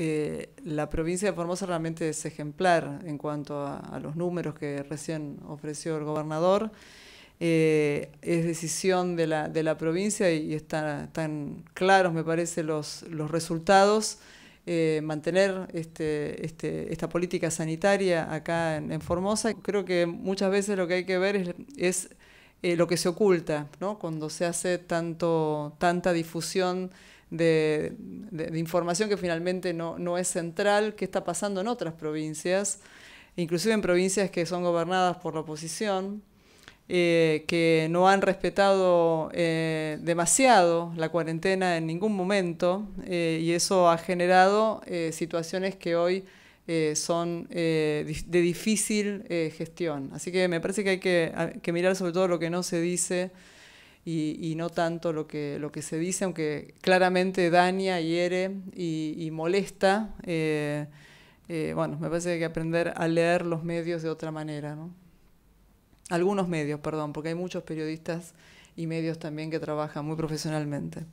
Eh, la provincia de Formosa realmente es ejemplar en cuanto a, los números que recién ofreció el gobernador. Eh, es decisión de la, de la provincia y, están, claros, me parece, los, resultados. Eh, mantener este, este, esta política sanitaria acá en, Formosa. Creo que muchas veces lo que hay que ver es, lo que se oculta, cuando se hace tanto, tanta difusión de, información que finalmente no, es central, qué está pasando en otras provincias, inclusive en provincias que son gobernadas por la oposición. Eh, que no han respetado eh, demasiado la cuarentena en ningún momento eh, y eso ha generado situaciones que hoy son de difícil gestión. Así que me parece que hay que mirar sobre todo lo que no se dice y, no tanto lo que, lo que se dice, aunque claramente daña, hiere y, molesta. Eh, eh, bueno, me parece que hay que aprender a leer los medios de otra manera. Algunos medios, perdón, porque hay muchos periodistas y medios también que trabajan muy profesionalmente.